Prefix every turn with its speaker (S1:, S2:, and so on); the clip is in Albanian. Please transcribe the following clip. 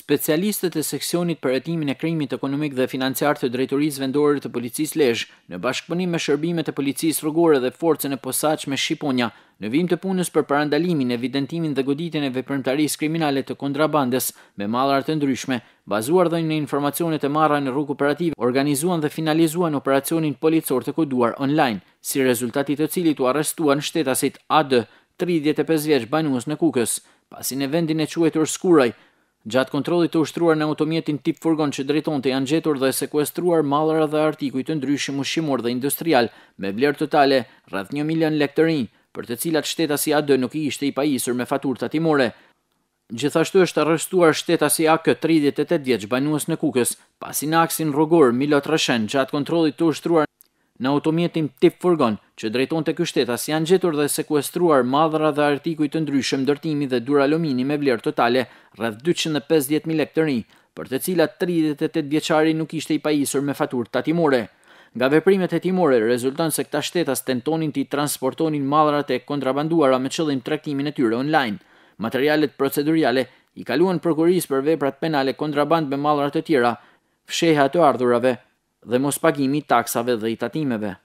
S1: specialistët e seksionit për hetimin e krimit ekonomik dhe financiar të drejtorisë vendore të policisë Lezhë, në bashkëpunim me shërbimet e policisë rrugore dhe forcën e posaçme Shqiponia, në vim të punës për parandalimin, evidentimin dhe goditjen e veprimtarisë kriminale të kontrabandës me mallra të ndryshme, bazuar dhënë në informacionet e marra në rrugë operativ, organizuan dhe finalizuan operacionin policor të koduar online, si rezultati i të cilit u arrestuan shtetasit AD 35 vjeç banues në Kukës. Pasi në vendin e quajtur Skuraj, Gjatë kontrollit të ushtruar në automjetin tip furgon që drejton të janë gjetur dhe sekuestruar mallra dhe artikuj të ndryshëm ushqimor dhe industrial me vlerë totale rreth 1 milion lektërin, për të cilat shteta si AD nuk i ishte i pajisur me fatur të atimore. Gjithashtu është arrestuar shteta si AK 38 vjeç banues në Kukës, pasi në aksin rrugor Milot Rashen gjatë kontrollit të ushtruar në automjetin tip furgon që drejton të kështeta si janë gjetur dhe sekuestruar madhra dhe artikuj të ndryshëm dërtimi dhe dura me vlerë totale rrëdh 250.000 lektërni, për të cilat 38 vjeqari nuk ishte i pajisur me fatur të atimore. Nga veprimet e timore rezultan se këta shtetas tentonin të i transportonin madhra të kontrabanduara me qëllim traktimin e tyre online. Materialet proceduriale i kaluan prokuris për veprat penale kontraband me madhra të tjera, fsheha të ardhurave, dhe mos pagimi taksave dhe i tatimeve.